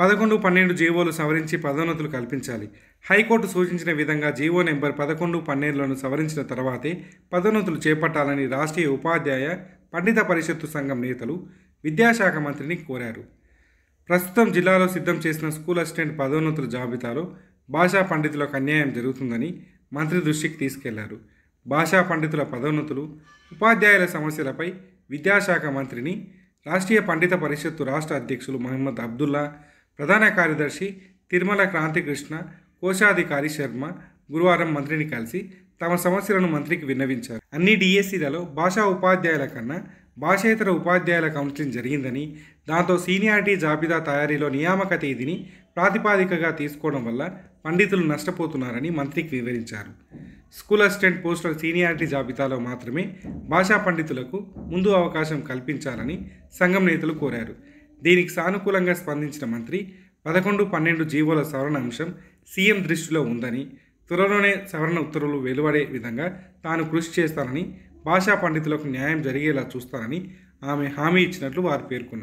పదకొండు పన్నెండు జీవోలు సవరించి పదోన్నతులు కల్పించాలి హైకోర్టు సూచించిన విధంగా జీవో నెంబర్ పదకొండు పన్నెండులను సవరించిన తర్వాతే పదోన్నతులు చేపట్టాలని రాష్ట్రీయ ఉపాధ్యాయ పండిత పరిషత్తు సంఘం నేతలు విద్యాశాఖ మంత్రిని కోరారు ప్రస్తుతం జిల్లాలో సిద్ధం చేసిన స్కూల్ అసిస్టెంట్ పదోన్నతుల జాబితాలో భాషా పండితులకు అన్యాయం జరుగుతుందని మంత్రి దృష్టికి తీసుకెళ్లారు భాషా పండితుల పదోన్నతులు ఉపాధ్యాయుల సమస్యలపై విద్యాశాఖ మంత్రిని రాష్ట్రీయ పండిత పరిషత్తు రాష్ట్ర అధ్యక్షులు మహమ్మద్ అబ్దుల్లా ప్రధాన కార్యదర్శి తిరుమల క్రాంతికృష్ణ కోశాధికారి శర్మ గురువారం మంత్రిని కలిసి తమ సమస్యలను మంత్రికి విన్నవించారు అన్ని డిఎస్సీలలో భాషా ఉపాధ్యాయుల కన్నా భాషేతర ఉపాధ్యాయుల కౌన్సిలింగ్ జరిగిందని దాంతో సీనియారిటీ జాబితా తయారీలో నియామక తేదీని ప్రాతిపాదికగా తీసుకోవడం వల్ల పండితులు నష్టపోతున్నారని మంత్రికి వివరించారు స్కూల్ అసిస్టెంట్ పోస్టుల సీనియారిటీ జాబితాలో మాత్రమే భాషా పండితులకు ముందు అవకాశం కల్పించాలని సంఘం నేతలు కోరారు దీనికి సానుకూలంగా స్పందించిన మంత్రి పదకొండు పన్నెండు జీవోల సవరణ అంశం సీఎం దృష్టిలో ఉందని త్వరలోనే సవరణ ఉత్తర్వులు వెలువడే విధంగా తాను కృషి చేస్తానని భాషా పండితులకు న్యాయం జరిగేలా చూస్తానని ఆమె హామీ ఇచ్చినట్లు వారు పేర్కొన్నారు